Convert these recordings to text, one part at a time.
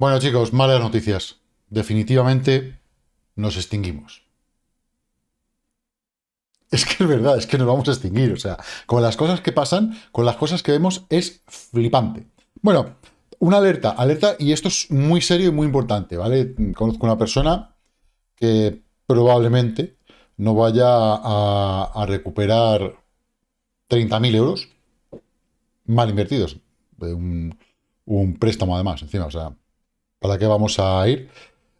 Bueno, chicos, malas noticias. Definitivamente nos extinguimos. Es que es verdad, es que nos vamos a extinguir. O sea, con las cosas que pasan, con las cosas que vemos, es flipante. Bueno, una alerta, alerta, y esto es muy serio y muy importante, ¿vale? Conozco una persona que probablemente no vaya a, recuperar 30.000 euros mal invertidos. Un, un préstamo además, encima, o sea, ¿Para qué vamos a ir?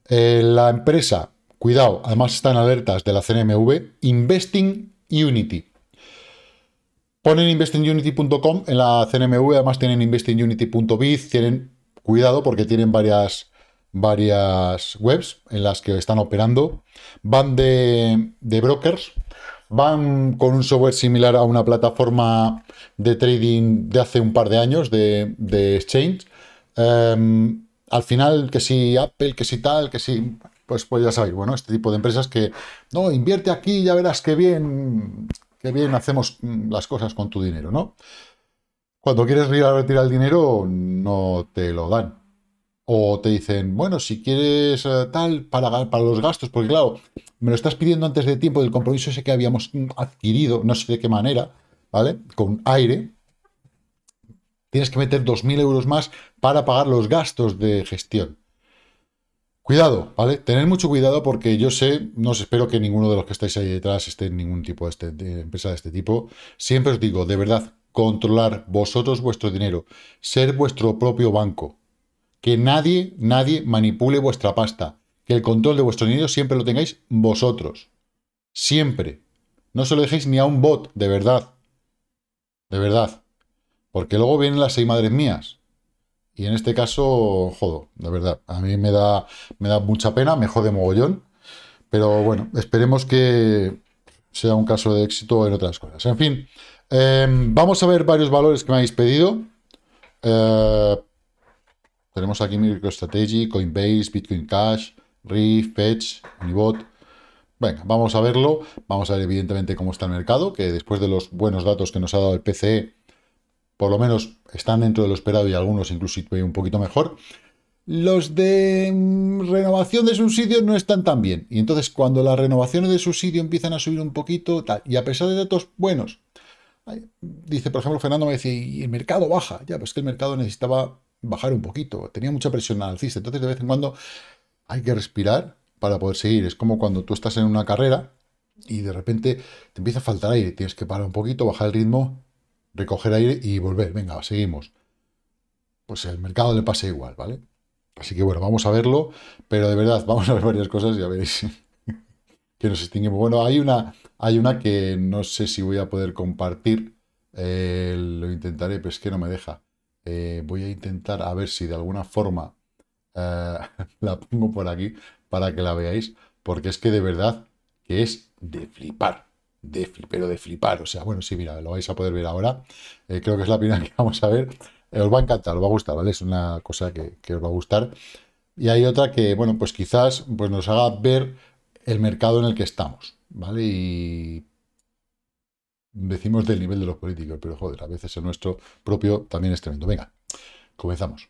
Eh, la empresa, cuidado, además están alertas de la CNMV, Investing Unity. Ponen investingunity.com en la CNMV, además tienen investingunity.biz, tienen cuidado porque tienen varias, varias webs en las que están operando. Van de, brokers, van con un software similar a una plataforma de trading de hace un par de años, de, exchange. Em, al final, que si Apple, que si tal, que si... Pues, pues ya sabéis, bueno, este tipo de empresas que, no, invierte aquí, ya verás qué bien, qué bien hacemos mm, las cosas con tu dinero, ¿no? Cuando quieres ir a retirar el dinero, no te lo dan. O te dicen, bueno, si quieres eh, tal, para, para los gastos, porque claro, me lo estás pidiendo antes de tiempo del compromiso ese que habíamos mm, adquirido, no sé de qué manera, ¿vale? Con aire, Tienes que meter 2.000 euros más para pagar los gastos de gestión. Cuidado, ¿vale? Tened mucho cuidado porque yo sé, no os espero que ninguno de los que estáis ahí detrás esté en ningún tipo este, de, empresa de este tipo. Siempre os digo, de verdad, controlar vosotros vuestro dinero, ser vuestro propio banco. Que nadie, nadie manipule vuestra pasta. Que el control de vuestro dinero siempre lo tengáis vosotros. Siempre. No se lo dejéis ni a un bot, de verdad. De verdad. Porque luego vienen las seis madres mías. Y en este caso, jodo, La verdad. A mí me da, me da mucha pena, me jode mogollón. Pero bueno, esperemos que sea un caso de éxito en otras cosas. En fin, em, vamos a ver varios valores que me habéis pedido. Eh, tenemos aquí MicroStrategy, Coinbase, Bitcoin Cash, Reef, Fetch, Unibot. Venga, vamos a verlo. Vamos a ver evidentemente cómo está el mercado, que después de los buenos datos que nos ha dado el PCE, por lo menos están dentro de lo esperado y algunos incluso un poquito mejor. Los de mm, renovación de subsidio no están tan bien. Y entonces cuando las renovaciones de subsidio empiezan a subir un poquito, y a pesar de datos buenos, dice, por ejemplo, Fernando me dice, y el mercado baja. Ya, pues que el mercado necesitaba bajar un poquito. Tenía mucha presión alcista. Entonces de vez en cuando hay que respirar para poder seguir. Es como cuando tú estás en una carrera y de repente te empieza a faltar aire. Tienes que parar un poquito, bajar el ritmo recoger aire y volver. Venga, seguimos. Pues el mercado le pasa igual, ¿vale? Así que bueno, vamos a verlo, pero de verdad, vamos a ver varias cosas, a veréis que nos extinguimos. Bueno, hay una, hay una que no sé si voy a poder compartir, eh, lo intentaré, pero es que no me deja. Eh, voy a intentar a ver si de alguna forma eh, la pongo por aquí para que la veáis, porque es que de verdad que es de flipar de, pero de flipar. O sea, bueno, sí, mira, lo vais a poder ver ahora. Eh, creo que es la primera que vamos a ver. Eh, os va a encantar, os va a gustar, ¿vale? Es una cosa que, que, os va a gustar. Y hay otra que, bueno, pues quizás pues nos haga ver el mercado en el que estamos, ¿vale? Y decimos del nivel de los políticos, pero joder, a veces el nuestro propio también es tremendo. Venga, comenzamos.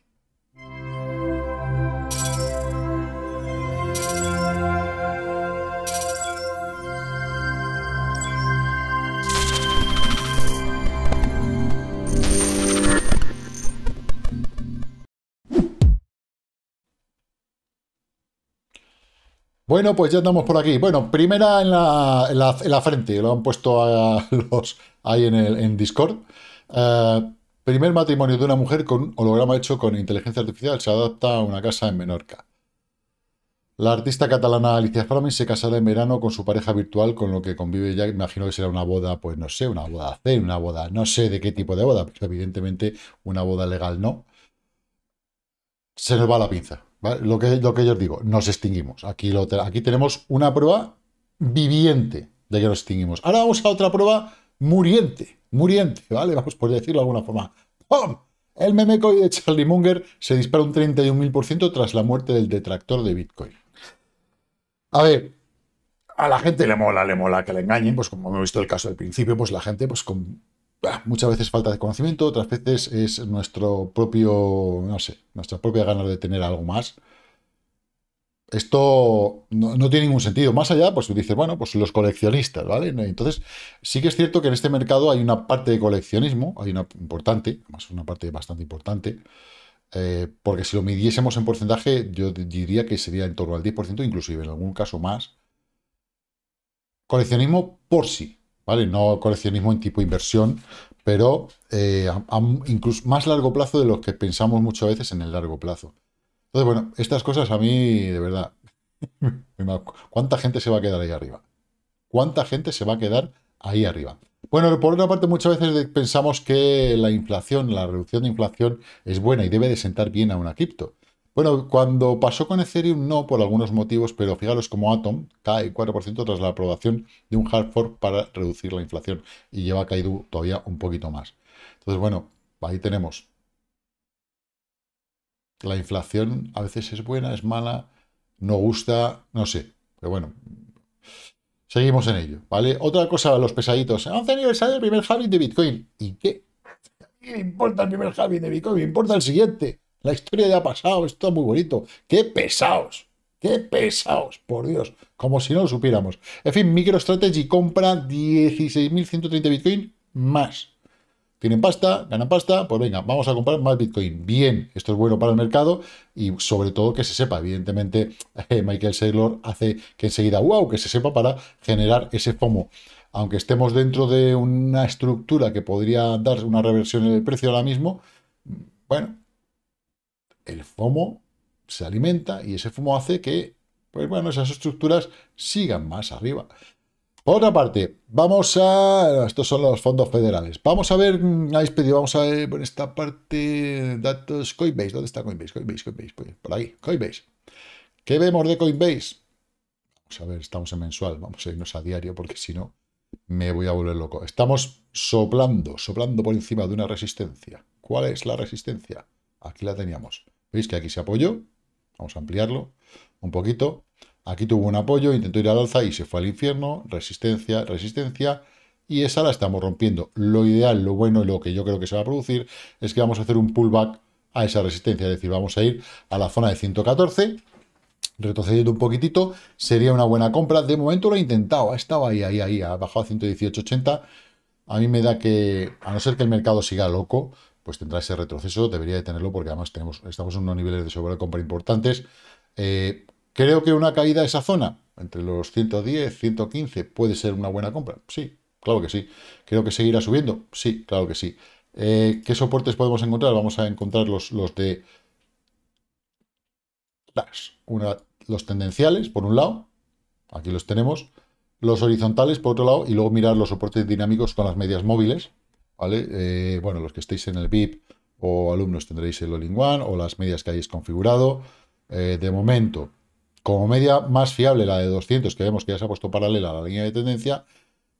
Bueno, pues ya andamos por aquí. Bueno, primera en la, frente, lo han puesto ahí en, el, Discord. Eh, primer matrimonio de una mujer con holograma hecho con inteligencia artificial se adapta a una casa en Menorca. La artista catalana Alicia Framing se casará en verano con su pareja virtual, con lo que convive ya, imagino que será una boda, pues no sé, una boda C, una boda, no sé de qué tipo de boda, pero evidentemente una boda legal no. Se nos va la pinza. Lo, que, lo que yo os digo, nos extinguimos. Aquí, lo, aquí tenemos una prueba viviente de que nos extinguimos. Ahora vamos a otra prueba muriente, muriente, ¿vale? Vamos por decirlo de alguna forma. ¡Pum! El memeco de Charlie Munger se dispara un 31.000% tras la muerte del detractor de Bitcoin. A ver, a la gente le mola, le mola que le engañen, pues como hemos visto el caso del principio, pues la gente pues con Ah, muchas veces falta de conocimiento, otras veces es nuestro propio, no sé, nuestra propia ganas de tener algo más. Esto no, tiene ningún sentido. Más allá, pues tú dices, bueno, pues los coleccionistas, ¿vale? Entonces, sí que es cierto que en este mercado hay una parte de coleccionismo, hay una importante, además una parte bastante importante, eh, porque si lo midiésemos en porcentaje, yo diría que sería en torno al 10%, inclusive en algún caso más. Coleccionismo por sí, no coleccionismo en tipo inversión, pero eh, incluso más largo plazo de lo que pensamos muchas veces en el largo plazo. Entonces, bueno, estas cosas a mí, de verdad, ¿cuánta gente se va a quedar ahí arriba? ¿Cuánta gente se va a quedar ahí arriba? Bueno, por otra parte, muchas veces pensamos que la inflación, la reducción de inflación es buena y debe de sentar bien a una cripto. Bueno, cuando pasó con Ethereum no, por algunos motivos, pero fijaros como Atom cae 4% tras la aprobación de un hard fork para reducir la inflación y lleva caído todavía un poquito más. Entonces, bueno, ahí tenemos. La inflación a veces es buena, es mala, no gusta, no sé, pero bueno, seguimos en ello, ¿vale? Otra cosa, los pesaditos. 11 aniversario el primer halving de Bitcoin. ¿Y qué? ¿Qué importa el primer halving de Bitcoin? Me importa el siguiente. La historia ya ha pasado, esto es muy bonito. ¡Qué pesados! ¡Qué pesados! Por Dios, como si no lo supiéramos. En fin, MicroStrategy compra 16.130 Bitcoin más. Tienen pasta, ganan pasta, pues venga, vamos a comprar más Bitcoin. Bien, esto es bueno para el mercado y sobre todo que se sepa. Evidentemente, eh, Michael Saylor hace que enseguida, wow, que se sepa para generar ese FOMO. Aunque estemos dentro de una estructura que podría dar una reversión en el precio ahora mismo, bueno, el FOMO se alimenta y ese FOMO hace que, pues bueno, esas estructuras sigan más arriba. Por otra parte, vamos a... Estos son los fondos federales. Vamos a ver, mm, habéis pedido, vamos a ver por esta parte, datos Coinbase. ¿Dónde está Coinbase? Coinbase, Coinbase, pues, por ahí, Coinbase. ¿Qué vemos de Coinbase? Vamos a ver, estamos en mensual, vamos a irnos a diario porque si no me voy a volver loco. Estamos soplando, soplando por encima de una resistencia. ¿Cuál es la resistencia? Aquí la teníamos. ¿Veis que aquí se apoyó? Vamos a ampliarlo un poquito. Aquí tuvo un apoyo, intentó ir al alza y se fue al infierno. Resistencia, resistencia. Y esa la estamos rompiendo. Lo ideal, lo bueno y lo que yo creo que se va a producir es que vamos a hacer un pullback a esa resistencia. Es decir, vamos a ir a la zona de 114 retrocediendo un poquitito, sería una buena compra. De momento lo he intentado, ha estado ahí, ahí, ahí, ha bajado a 118.80. A mí me da que, a no ser que el mercado siga loco, pues tendrá ese retroceso, debería de tenerlo porque además tenemos, estamos en unos niveles de sobrecompra importantes. Eh, creo que una caída a esa zona, entre los 110, 115, puede ser una buena compra. Sí, claro que sí. Creo que seguirá subiendo. Sí, claro que sí. Eh, ¿Qué soportes podemos encontrar? Vamos a encontrar los, de las, una, los tendenciales, por un lado. Aquí los tenemos. Los horizontales, por otro lado. Y luego mirar los soportes dinámicos con las medias móviles. ¿vale? Eh, bueno, los que estéis en el VIP o alumnos tendréis el All-in-One o las medias que hayáis configurado. Eh, de momento, como media más fiable, la de 200, que vemos que ya se ha puesto paralela a la línea de tendencia,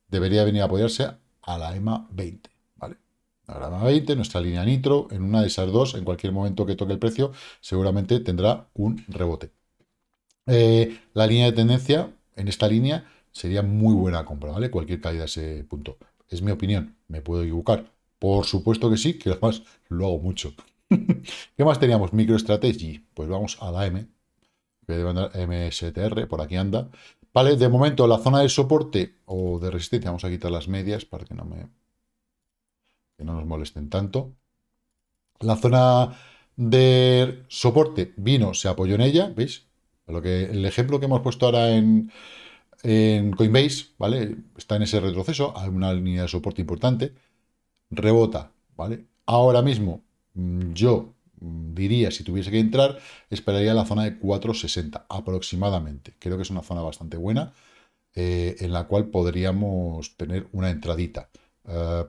debería venir a apoyarse a la EMA 20, ¿vale? La EMA 20, nuestra línea nitro, en una de esas dos, en cualquier momento que toque el precio, seguramente tendrá un rebote. Eh, la línea de tendencia, en esta línea, sería muy buena compra, ¿vale? Cualquier caída a ese punto. Es mi opinión, me puedo equivocar. Por supuesto que sí, que además lo hago mucho. ¿Qué más teníamos? MicroStrategy. Pues vamos a la M. Voy a MSTR, por aquí anda. Vale, de momento la zona de soporte o de resistencia, vamos a quitar las medias para que no me que no nos molesten tanto. La zona de soporte vino, se apoyó en ella, ¿veis? Lo que, el ejemplo que hemos puesto ahora en, en Coinbase, ¿vale? Está en ese retroceso, hay una línea de soporte importante, rebota, ¿vale? Ahora mismo mm, yo mm, diría, si tuviese que entrar, esperaría la zona de 4.60 aproximadamente. Creo que es una zona bastante buena eh, en la cual podríamos tener una entradita. Eh,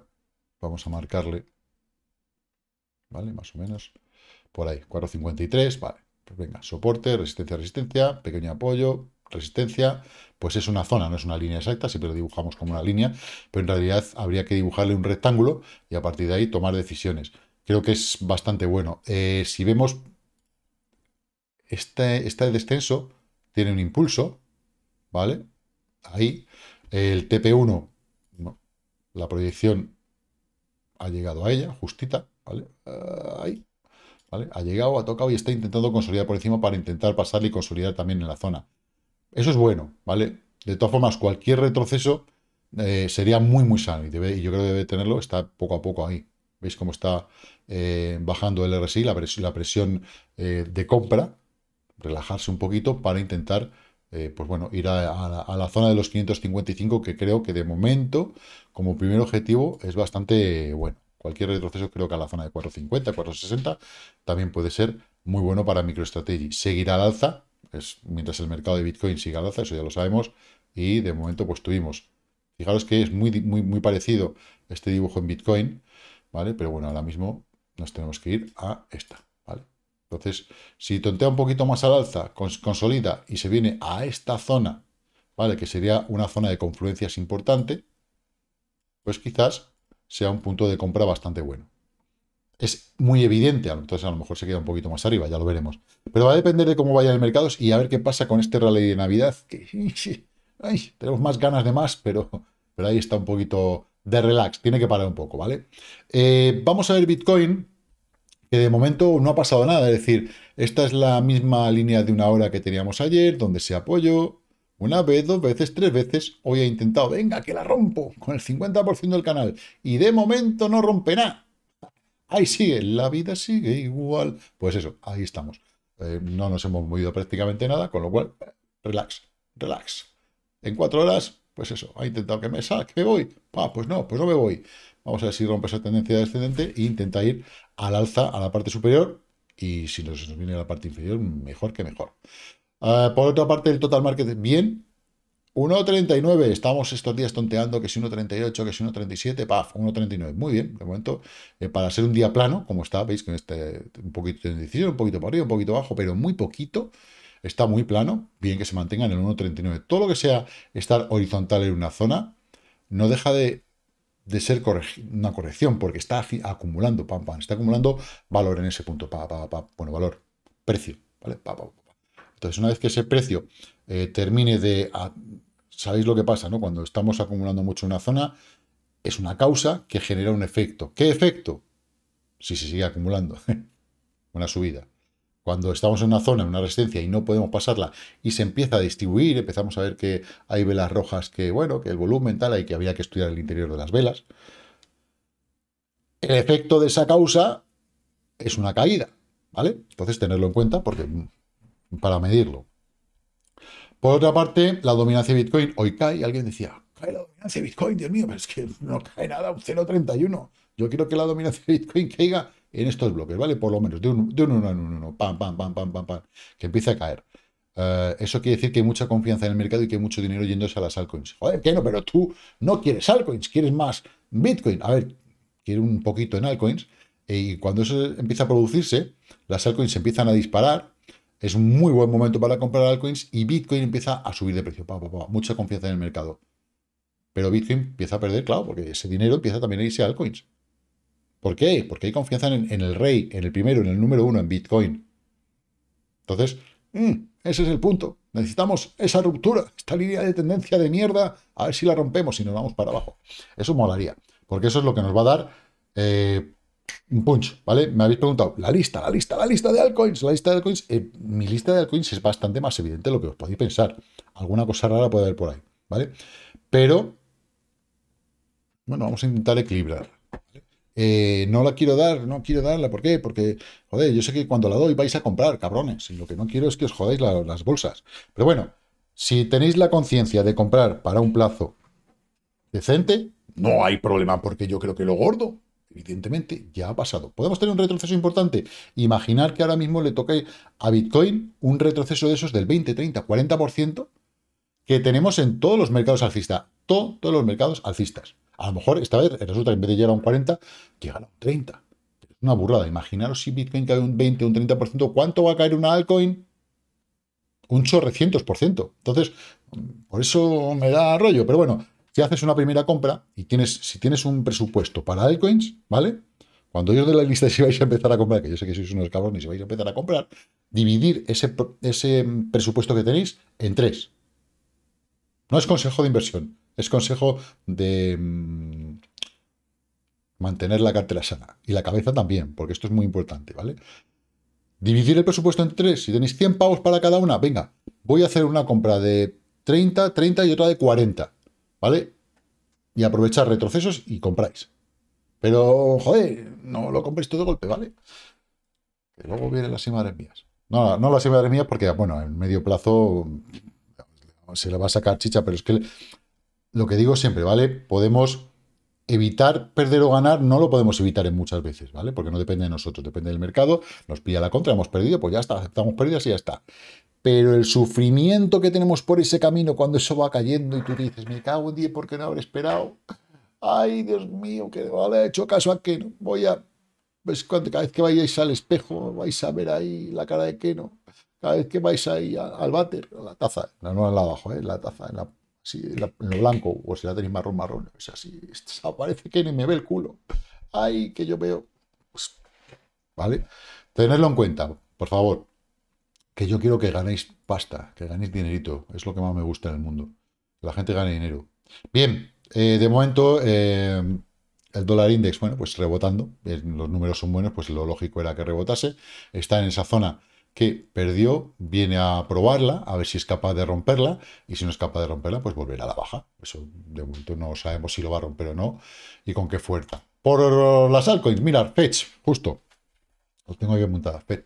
vamos a marcarle, ¿vale? Más o menos por ahí, 4.53, vale. Pues venga, soporte, resistencia, resistencia, pequeño apoyo, Resistencia, pues es una zona, no es una línea exacta, siempre lo dibujamos como una línea, pero en realidad habría que dibujarle un rectángulo y a partir de ahí tomar decisiones. Creo que es bastante bueno. Eh, si vemos este, este descenso, tiene un impulso, ¿vale? Ahí, el TP1, la proyección ha llegado a ella, justita, ¿vale? Ah, ahí, ¿vale? Ha llegado, ha tocado y está intentando consolidar por encima para intentar pasarle y consolidar también en la zona. Eso es bueno, ¿vale? De todas formas, cualquier retroceso eh, sería muy, muy sano. Y, yo creo que debe tenerlo, está poco a poco ahí. ¿Veis cómo está eh, bajando el RSI, la presión, eh, de compra? Relajarse un poquito para intentar, pues bueno, ir a, la, zona de los 555, que creo que de momento, como primer objetivo, es bastante bueno. Cualquier retroceso creo que a la zona de 450, 460, también puede ser muy bueno para MicroStrategy. Seguirá al alza, mientras el mercado de Bitcoin siga al alza, eso ya lo sabemos, y de momento pues tuvimos. Fijaros que es muy, muy, muy parecido este dibujo en Bitcoin, ¿vale? Pero bueno, ahora mismo nos tenemos que ir a esta, ¿vale? Entonces, si tontea un poquito más al alza, consolida y se viene a esta zona, ¿vale? Que sería una zona de confluencias importante, pues quizás sea un punto de compra bastante bueno es muy evidente. Entonces a lo mejor se queda un poquito más arriba, ya lo veremos. Pero va a depender de cómo vaya el mercado y a ver qué pasa con este rally de Navidad. tenemos más ganas de más, pero, pero ahí está un poquito de relax. Tiene que parar un poco, ¿vale? Eh, vamos a ver Bitcoin, que de momento no ha pasado nada. Es decir, esta es la misma línea de una hora que teníamos ayer, donde se apoyó una vez, dos veces, tres veces. Hoy ha intentado, venga, que la rompo con el 50% del canal. Y de momento no rompe nada ahí sigue, la vida sigue igual. Pues eso, ahí estamos. Eh, no nos hemos movido prácticamente nada, con lo cual, relax, relax. En cuatro horas, pues eso, ha intentado que me saque, me voy. Ah, pues no, pues no me voy. Vamos a ver si rompe esa tendencia descendente e intenta ir al alza a la parte superior y si nos, viene a la parte inferior, mejor que mejor. Ah, por otra parte, el total market, bien, 1.39, estamos estos días tonteando que si 1.38, que si 1.37, paf, 1.39, muy bien, de momento, eh, para ser un día plano, como está, veis, que este, un poquito de un poquito para arriba, un poquito abajo, pero muy poquito, está muy plano, bien que se mantenga en el 1.39. Todo lo que sea estar horizontal en una zona, no deja de, ser una corrección, porque está acumulando, pam, pam, está acumulando valor en ese punto, pa, pa, pa, bueno, valor, precio, ¿vale? Pa, pa, pa. Entonces, una vez que ese precio eh, termine de... Sabéis lo que pasa, ¿no? Cuando estamos acumulando mucho en una zona, es una causa que genera un efecto. ¿Qué efecto? Si se sigue acumulando, una subida. Cuando estamos en una zona, en una resistencia y no podemos pasarla y se empieza a distribuir, empezamos a ver que hay velas rojas que, bueno, que el volumen tal, hay que había que estudiar el interior de las velas. El efecto de esa causa es una caída, ¿vale? Entonces tenerlo en cuenta porque mm, para medirlo. Por otra parte, la dominancia de Bitcoin hoy cae. alguien decía, cae la dominancia de Bitcoin, Dios mío, pero es que no cae nada, un 0,31. Yo quiero que la dominancia de Bitcoin caiga en estos bloques, ¿vale? Por lo menos, de un, en pam, pam, pam, pam, pam, pam, que empiece a caer. Eh, eso quiere decir que hay mucha confianza en el mercado y que hay mucho dinero yéndose a las altcoins. Joder, que no, pero tú no quieres altcoins, quieres más Bitcoin. A ver, quiero un poquito en altcoins. Eh, y cuando eso empieza a producirse, las altcoins empiezan a disparar es un muy buen momento para comprar altcoins y Bitcoin empieza a subir de precio. mucha confianza en el mercado. Pero Bitcoin empieza a perder, claro, porque ese dinero empieza también a irse a altcoins. ¿Por qué? Porque hay confianza en, el rey, en el primero, en el número uno, en Bitcoin. Entonces, mm, ese es el punto. Necesitamos esa ruptura, esta línea de tendencia de mierda, a ver si la rompemos y nos vamos para abajo. Eso molaría, porque eso es lo que nos va a dar eh, Punch, ¿vale? Me habéis preguntado, la lista, la lista, la lista de altcoins, la lista de altcoins. Eh, mi lista de altcoins es bastante más evidente de lo que os podéis pensar. Alguna cosa rara puede haber por ahí, ¿vale? Pero, bueno, vamos a intentar equilibrar. Eh, no la quiero dar, no quiero darla, ¿por qué? Porque, joder, yo sé que cuando la doy vais a comprar, cabrones, y lo que no quiero es que os jodáis las bolsas. Pero bueno, si tenéis la conciencia de comprar para un plazo decente, no hay problema, porque yo creo que lo gordo Evidentemente, ya ha pasado. ¿Podemos tener un retroceso importante? Imaginar que ahora mismo le toque a Bitcoin un retroceso de esos del 20, 30, 40% que tenemos en todos los mercados alcistas. todos los mercados alcistas. A lo mejor esta vez resulta que en vez de llegar a un 40, llega a un 30. Es una burrada. Imaginaros si Bitcoin cae un 20, un 30%, ¿cuánto va a caer una altcoin? Un chorrecientos por ciento. Entonces, por eso me da rollo. Pero bueno, si haces una primera compra y tienes, si tienes un presupuesto para altcoins, ¿vale? Cuando yo de la lista de si vais a empezar a comprar, que yo sé que sois unos cabrones y si vais a empezar a comprar, dividir ese, mm, presupuesto que tenéis en tres. No es consejo de inversión, es consejo de mm, mantener la cartera sana y la cabeza también, porque esto es muy importante, ¿vale? Dividir el presupuesto en tres. Si tenéis 100 pavos para cada una, venga, voy a hacer una compra de 30, 30 y otra de 40. ¿vale? Y aprovechar retrocesos y compráis. Pero, joder, no lo compréis todo de golpe, ¿vale? Que luego vienen las y mías. No, no las mías porque, bueno, en medio plazo se le va a sacar chicha, pero es que lo que digo siempre, ¿vale? Podemos evitar perder o ganar, no lo podemos evitar en muchas veces, ¿vale? Porque no depende de nosotros, depende del mercado, nos pilla la contra, hemos perdido, pues ya está, aceptamos pérdidas y ya está pero el sufrimiento que tenemos por ese camino cuando eso va cayendo y tú dices, me cago en día porque no habré esperado. Ay, Dios mío, que le he hecho caso a que no. Voy a. cada vez que vayáis al espejo, vais a ver ahí la cara de que no. Cada vez que vais ahí al váter, la taza, no, no en la abajo, ¿eh? la taza, en, la, en, lo blanco, o si la tenéis marrón, marrón, es así. Aparece que ni me ve el culo. Ay, que yo veo. Pues, ¿Vale? Tenedlo en cuenta, por favor yo quiero que ganéis pasta, que ganéis dinerito. Es lo que más me gusta en el mundo. la gente gane dinero. Bien, eh, de momento eh, el dólar index, bueno, pues rebotando. Eh, los números son buenos, pues lo lógico era que rebotase. Está en esa zona que perdió, viene a probarla, a ver si es capaz de romperla, y si no es capaz de romperla, pues volverá a la baja. Eso de momento no sabemos si lo va a romper o no, y con qué fuerza. Por las altcoins, mirar, Fetch, justo. Lo tengo aquí montada Fetch.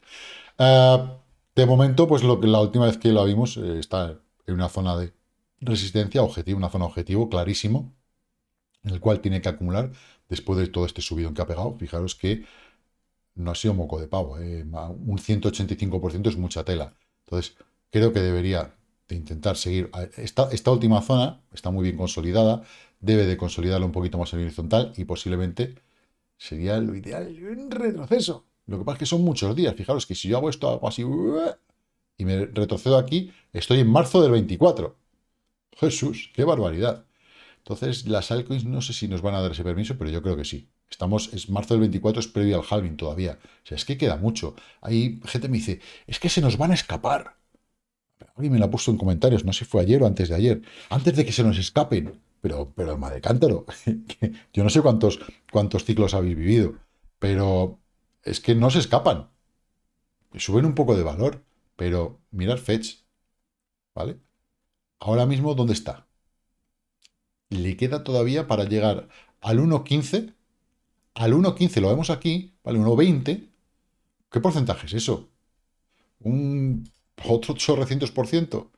De momento, pues lo que, la última vez que la vimos eh, está en una zona de resistencia objetivo, una zona objetivo clarísimo, en el cual tiene que acumular después de todo este subido en que ha pegado. Fijaros que no ha sido moco de pavo, eh, un 185% es mucha tela. Entonces, creo que debería de intentar seguir. Esta, esta última zona está muy bien consolidada, debe de consolidarla un poquito más en horizontal y posiblemente sería lo ideal un retroceso. Lo que pasa es que son muchos días. Fijaros que si yo hago esto, hago así, y me retrocedo aquí, estoy en marzo del 24. Jesús, qué barbaridad. Entonces, las altcoins no sé si nos van a dar ese permiso, pero yo creo que sí. Estamos, es marzo del 24, es previo al halving todavía. O sea, es que queda mucho. Hay gente me dice, es que se nos van a escapar. Alguien me lo ha puesto en comentarios, no sé si fue ayer o antes de ayer. Antes de que se nos escapen. Pero, pero Madre de cántaro. yo no sé cuántos, cuántos ciclos habéis vivido, pero es que no se escapan. Suben un poco de valor, pero mirad Fetch, ¿vale? Ahora mismo, ¿dónde está? Le queda todavía para llegar al 1.15, al 1.15 lo vemos aquí, ¿vale? 1.20. ¿Qué porcentaje es eso? ¿Un otro ciento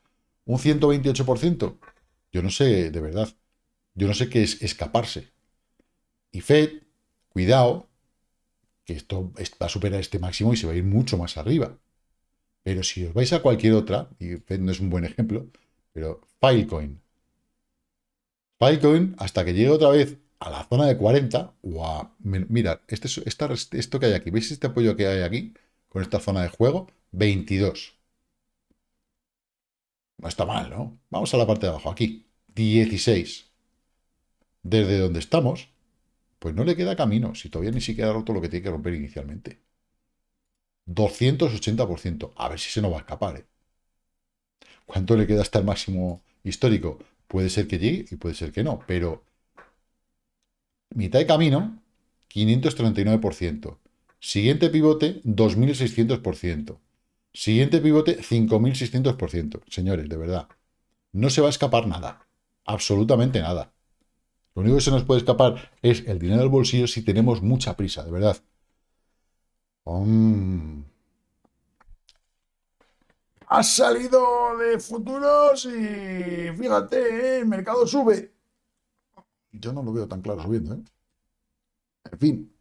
¿Un 128%? Yo no sé, de verdad. Yo no sé qué es escaparse. Y Fed, cuidado, que esto va a superar este máximo y se va a ir mucho más arriba. Pero si os vais a cualquier otra, y no es un buen ejemplo, pero Filecoin. Filecoin, hasta que llegue otra vez a la zona de 40, ¡guau! mirad, este, esto que hay aquí, ¿veis este apoyo que hay aquí? Con esta zona de juego, 22. No está mal, ¿no? Vamos a la parte de abajo, aquí, 16. Desde donde estamos, pues no le queda camino, si todavía ni siquiera ha roto lo que tiene que romper inicialmente. 280%. A ver si se nos va a escapar. ¿eh? ¿Cuánto le queda hasta el máximo histórico? Puede ser que llegue y puede ser que no, pero mitad de camino, 539%. Siguiente pivote, 2.600%. Siguiente pivote, 5.600%. Señores, de verdad, no se va a escapar nada. Absolutamente nada. Lo único que se nos puede escapar es el dinero del bolsillo si tenemos mucha prisa, de verdad. Ha salido de futuros y fíjate, eh, el mercado sube. Yo no lo veo tan claro subiendo, ¿eh? En fin,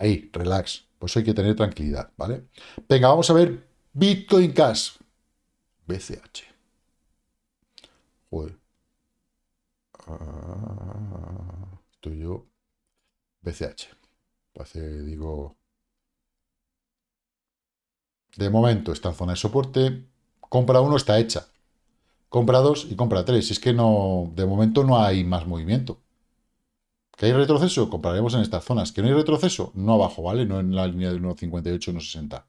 ahí, relax. Pues hay que tener tranquilidad, ¿vale? Venga, vamos a ver Bitcoin Cash. BCH. Ah, estoy yo. BCH. digo. De momento está en zona de soporte. Compra uno, está hecha. Compra dos y compra tres. Es que no. De momento no hay más movimiento. ¿Que hay retroceso? Compraremos en estas zonas. ¿Que no hay retroceso? No abajo, ¿vale? No en la línea de 1.58, 1.60.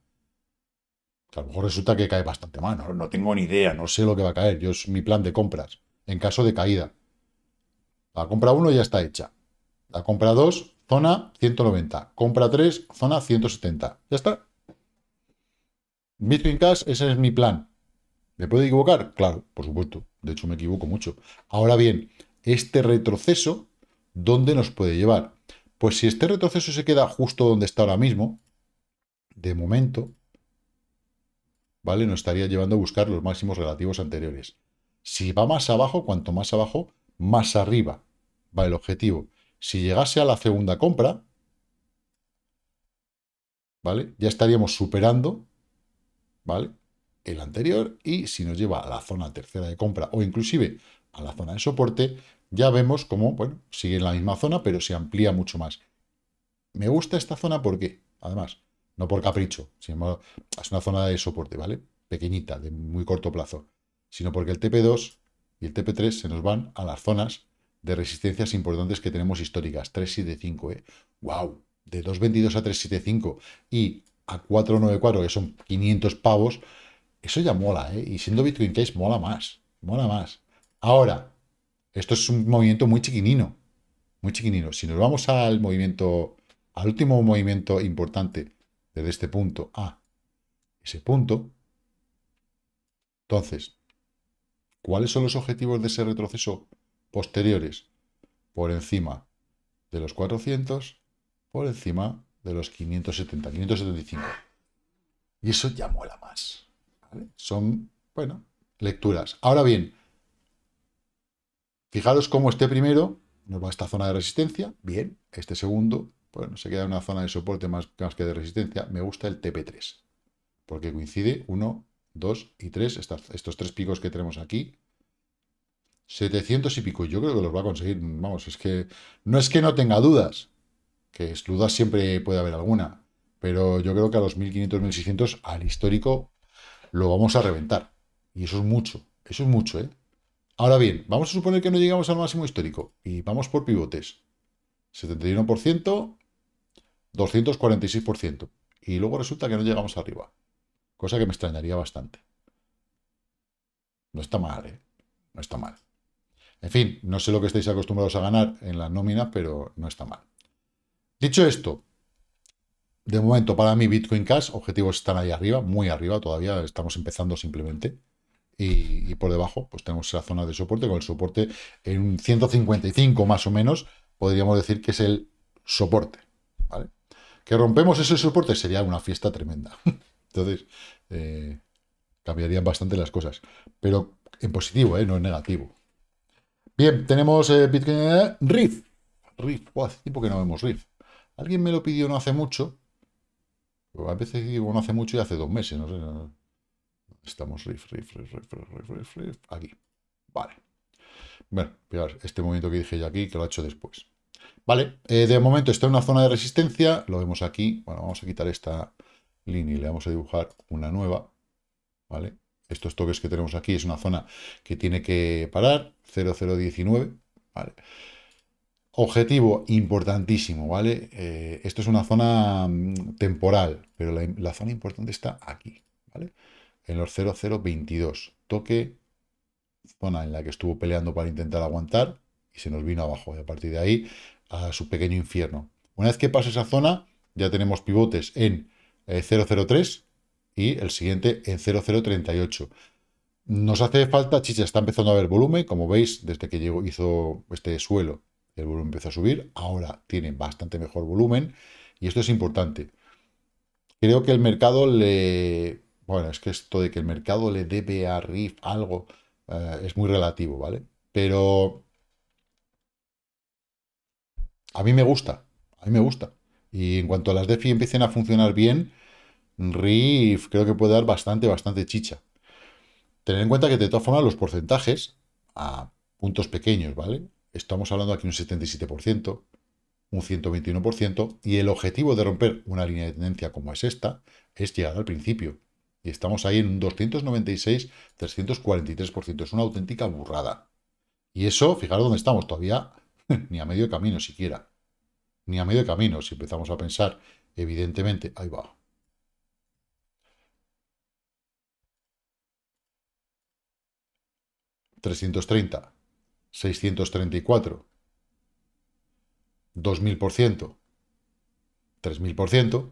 a lo mejor resulta que cae bastante mal. No, no, tengo ni idea, no sé lo que va a caer. Yo es mi plan de compras en caso de caída. La compra 1 ya está hecha. La compra 2, zona 190. Compra 3, zona 170. Ya está. Bitcoin Cash, ese es mi plan. ¿Me puedo equivocar? Claro, por supuesto. De hecho, me equivoco mucho. Ahora bien, este retroceso, ¿dónde nos puede llevar? Pues si este retroceso se queda justo donde está ahora mismo, de momento, ¿vale? Nos estaría llevando a buscar los máximos relativos anteriores. Si va más abajo, cuanto más abajo, más arriba va el objetivo. Si llegase a la segunda compra, ¿vale? Ya estaríamos superando, ¿vale? El anterior y si nos lleva a la zona tercera de compra o inclusive a la zona de soporte, ya vemos cómo, bueno, sigue en la misma zona, pero se amplía mucho más. Me gusta esta zona porque, además, no por capricho, sino es una zona de soporte, ¿vale? Pequeñita, de muy corto plazo, sino porque el TP2 el TP3 se nos van a las zonas de resistencias importantes que tenemos históricas, 375, ¿eh? ¡Wow! De 222 a 375 y a 494, que son 500 pavos, eso ya mola, ¿eh? Y siendo Bitcoin Case mola más, mola más. Ahora, esto es un movimiento muy chiquinino, muy chiquinino. Si nos vamos al movimiento, al último movimiento importante desde este punto a ese punto, entonces, ¿Cuáles son los objetivos de ese retroceso posteriores? Por encima de los 400, por encima de los 570, 575. Y eso ya mola más. Son, bueno, lecturas. Ahora bien, fijaros cómo este primero nos va a esta zona de resistencia. Bien, este segundo, bueno, pues, se queda en una zona de soporte más, más que de resistencia. Me gusta el TP3, porque coincide uno 2 y 3, estos tres picos que tenemos aquí. 700 y pico, yo creo que los va a conseguir, vamos, es que no es que no tenga dudas, que es, dudas siempre puede haber alguna, pero yo creo que a los 1500, 1600, al histórico, lo vamos a reventar. Y eso es mucho, eso es mucho, ¿eh? Ahora bien, vamos a suponer que no llegamos al máximo histórico y vamos por pivotes. 71%, 246%. Y luego resulta que no llegamos arriba cosa que me extrañaría bastante. No está mal, ¿eh? No está mal. En fin, no sé lo que estáis acostumbrados a ganar en la nómina, pero no está mal. Dicho esto, de momento para mí Bitcoin Cash, objetivos están ahí arriba, muy arriba, todavía estamos empezando simplemente. Y, por debajo, pues tenemos la zona de soporte, con el soporte en un 155 más o menos, podríamos decir que es el soporte. ¿vale? Que rompemos ese soporte sería una fiesta tremenda. Entonces, eh, cambiarían bastante las cosas. Pero en positivo, ¿eh? no en negativo. Bien, tenemos eh, Bitcoin Riff. Riff, hace que no vemos Riff. Alguien me lo pidió no hace mucho. Pues a veces digo no hace mucho y hace dos meses, no estamos Riff, Riff, Riff, Riff, Riff, Riff, aquí. Vale. Bueno, este momento que dije yo aquí, que lo ha he hecho después. Vale, de momento está en una zona de resistencia, lo vemos aquí. Bueno, vamos a quitar esta línea y le vamos a dibujar una nueva, ¿vale? Estos toques que tenemos aquí es una zona que tiene que parar, 0019, ¿vale? Objetivo importantísimo, ¿vale? Eh, esto es una zona mm, temporal, pero la, zona importante está aquí, ¿vale? En los 0022, toque, zona en la que estuvo peleando para intentar aguantar y se nos vino abajo, y a partir de ahí a su pequeño infierno. Una vez que pase esa zona, ya tenemos pivotes en 003 eh, y el siguiente en 0038. Nos hace falta chicha, está empezando a haber volumen, como veis, desde que llegó, hizo este suelo, el volumen empezó a subir, ahora tiene bastante mejor volumen y esto es importante. Creo que el mercado le... Bueno, es que esto de que el mercado le debe a RIF algo eh, es muy relativo, ¿vale? Pero... A mí me gusta, a mí me gusta. Y en cuanto a las DeFi empiecen a funcionar bien, RIF creo que puede dar bastante, bastante chicha. Tener en cuenta que de todas formas los porcentajes a puntos pequeños, ¿vale? Estamos hablando aquí un 77%, un 121%, y el objetivo de romper una línea de tendencia como es esta es llegar al principio. Y estamos ahí en un 296, 343%. Es una auténtica burrada. Y eso, fijaros dónde estamos, todavía ni a medio camino siquiera ni a medio camino. Si empezamos a pensar, evidentemente, ahí va. ...330... ...634... ...2000%... ...3000%...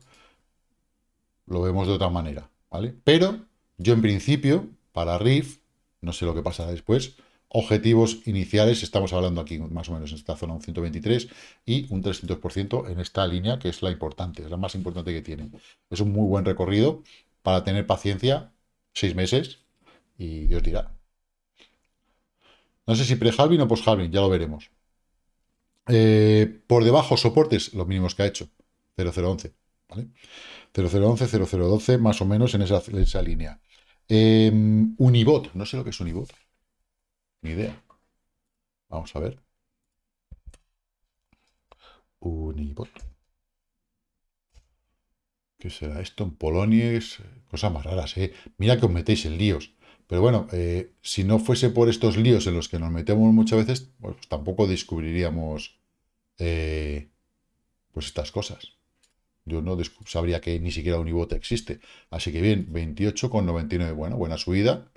...lo vemos de otra manera, ¿vale? Pero yo en principio, para RIF... ...no sé lo que pasará después objetivos iniciales, estamos hablando aquí más o menos en esta zona un 123 y un 300% en esta línea que es la importante, es la más importante que tiene. Es un muy buen recorrido para tener paciencia, seis meses y Dios dirá. No sé si pre-halving o post-halving, ya lo veremos. Eh, por debajo, soportes, los mínimos que ha hecho, 0011. ¿vale? 0011, 0012, más o menos en esa, línea. Eh, Unibot, no sé lo que es Unibot. Ni idea. Vamos a ver. Unibot. ¿Qué será esto? En Polonia es eh, cosas más raras, ¿eh? Mira que os metéis en líos. Pero bueno, eh, si no fuese por estos líos en los que nos metemos muchas veces, pues tampoco descubriríamos eh, pues estas cosas. Yo no sabría que ni siquiera Unibot existe. Así que bien, 28,99. Bueno, buena subida.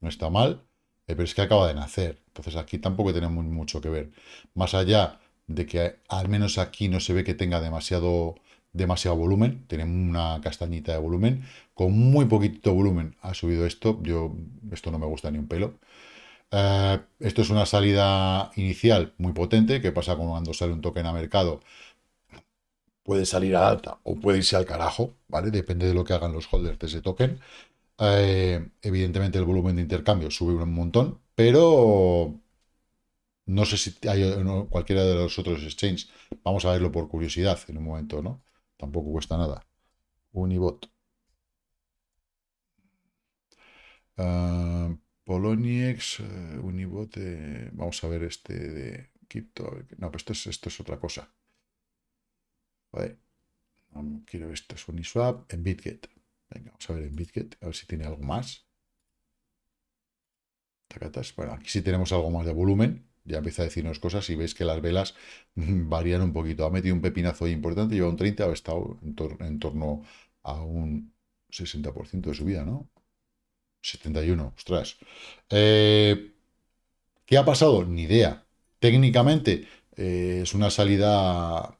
No está mal. Eh, pero es que acaba de nacer. Entonces aquí tampoco tenemos mucho que ver. Más allá de que al menos aquí no se ve que tenga demasiado, demasiado volumen. Tenemos una castañita de volumen. Con muy poquito volumen ha subido esto. Yo, esto no me gusta ni un pelo. Eh, esto es una salida inicial muy potente, que pasa cuando sale un token a mercado. Puede salir a alta o puede irse al carajo, ¿vale? Depende de lo que hagan los holders de ese token. Eh, evidentemente el volumen de intercambio sube un montón, pero no sé si hay eh, cualquiera de los otros exchanges. Vamos a verlo por curiosidad en un momento, ¿no? Tampoco cuesta nada. Unibot. Ah, Poloniex, eh, Unibot, vamos a ver este de Kipto, no, pero esto es, esto es otra cosa. Quiero ver, quiero esto es Uniswap en BitGet. Venga, vamos a ver en Bitget, a ver si tiene algo más. Bueno, aquí sí tenemos algo más de volumen. Ya empieza a decirnos cosas y veis que las velas varían un poquito. Ha metido un pepinazo importante, lleva un 30, ha estado en, torno a un 60% de subida, ¿no? 71, ostras. Eh, ¿Qué ha pasado? Ni idea. Técnicamente eh, es una salida,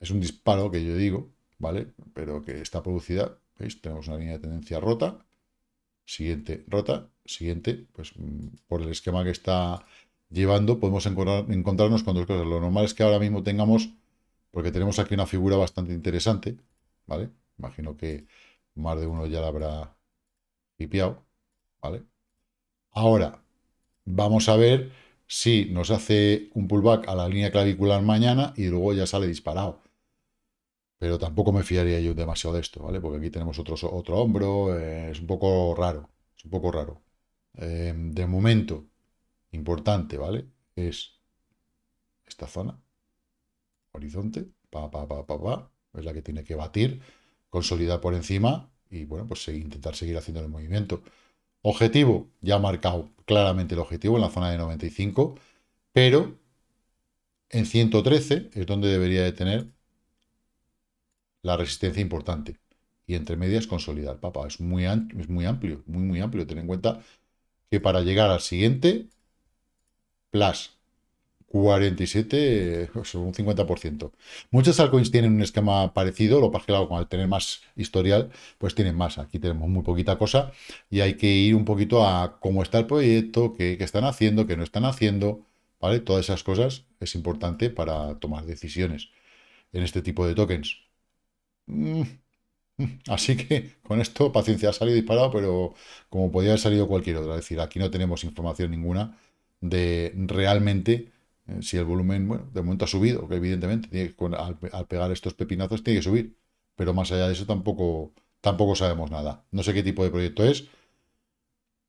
es un disparo que yo digo, ¿vale? Pero que está producida tenemos una línea de tendencia rota, siguiente rota, siguiente, pues mm, por el esquema que está llevando, podemos encontrarnos con dos cosas. Lo normal es que ahora mismo tengamos, porque tenemos aquí una figura bastante interesante, ¿vale? Imagino que más de uno ya la habrá pipiado, ¿vale? Ahora, vamos a ver si nos hace un pullback a la línea clavicular mañana y luego ya sale disparado. Pero tampoco me fiaría yo demasiado de esto, ¿vale? Porque aquí tenemos otro, otro hombro, eh, es un poco raro, es un poco raro. Em, de momento, importante, ¿vale? Es esta zona, horizonte, pa, es la que tiene que batir, consolidar por encima y, bueno, pues intentar seguir haciendo el movimiento. Objetivo, ya marcado claramente el objetivo en la zona de 95, pero en 113 es donde debería de tener la resistencia importante. Y entre medias consolidar, papá. Es muy, amplio, es muy amplio, muy, amplio. Ten en cuenta que para llegar al siguiente, plus 47, o sea, un 50%. Muchas altcoins tienen un esquema parecido, lo que pasa al tener más historial, pues tienen más. Aquí tenemos muy poquita cosa y hay que ir un poquito a cómo está el proyecto, qué, qué están haciendo, qué no están haciendo, ¿vale? Todas esas cosas es importante para tomar decisiones en este tipo de tokens. Mm. Así que con esto, paciencia, ha salido disparado, pero como podía haber salido cualquier otra. Es decir, aquí no tenemos información ninguna de realmente eh, si el volumen, bueno, de momento ha subido, que evidentemente al, pegar estos pepinazos tiene que subir. Pero más allá de eso tampoco, tampoco sabemos nada. No sé qué tipo de proyecto es.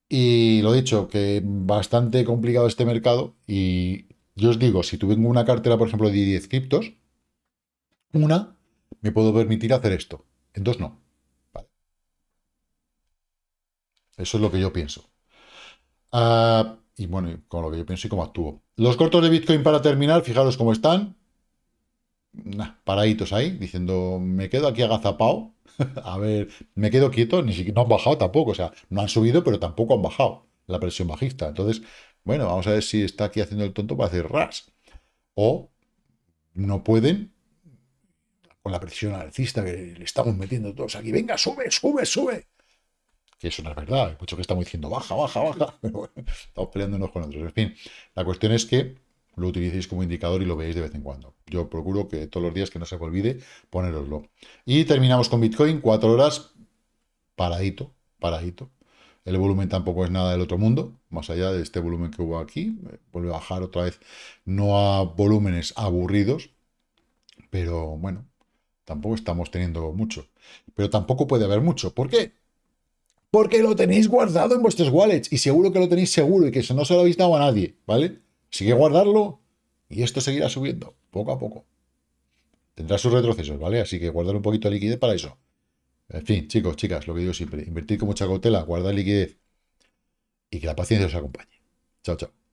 Y lo dicho, que bastante complicado este mercado. Y yo os digo, si tuve una cartera, por ejemplo, de 10 criptos, una me puedo permitir hacer esto. En dos no. Eso es lo que yo pienso. Ah, y bueno, con lo que yo pienso y cómo actúo. Los cortos de Bitcoin para terminar, fijaros cómo están. paraditos ahí, diciendo, me quedo aquí agazapado. a ver, me quedo quieto, ni siquiera no han bajado tampoco. O sea, no han subido, pero tampoco han bajado la presión bajista. Entonces, bueno, vamos a ver si está aquí haciendo el tonto para hacer ras. O no pueden con la presión alcista que le estamos metiendo todos aquí, venga, sube, sube, sube. Que eso no es verdad, mucho que estamos diciendo baja, baja, baja, estamos peleando estamos con otros. En fin, la cuestión es que lo utilicéis como indicador y lo veáis de vez en cuando. Yo procuro que todos los días que no se me olvide poneroslo. Y terminamos con Bitcoin, cuatro horas, paradito, paradito. El volumen tampoco es nada del otro mundo, más allá de este volumen que hubo aquí. Vuelve a bajar otra vez, no a volúmenes aburridos, pero bueno, Tampoco estamos teniendo mucho. Pero tampoco puede haber mucho. ¿Por qué? Porque lo tenéis guardado en vuestros wallets y seguro que lo tenéis seguro y que se no se lo habéis dado a nadie, ¿vale? Sigue guardarlo y esto seguirá subiendo poco a poco. Tendrá sus retrocesos, ¿vale? Así que guardar un poquito de liquidez para eso. En fin, chicos, chicas, lo que digo siempre, invertir con mucha cautela, guardar liquidez y que la paciencia os acompañe. Chao, chao.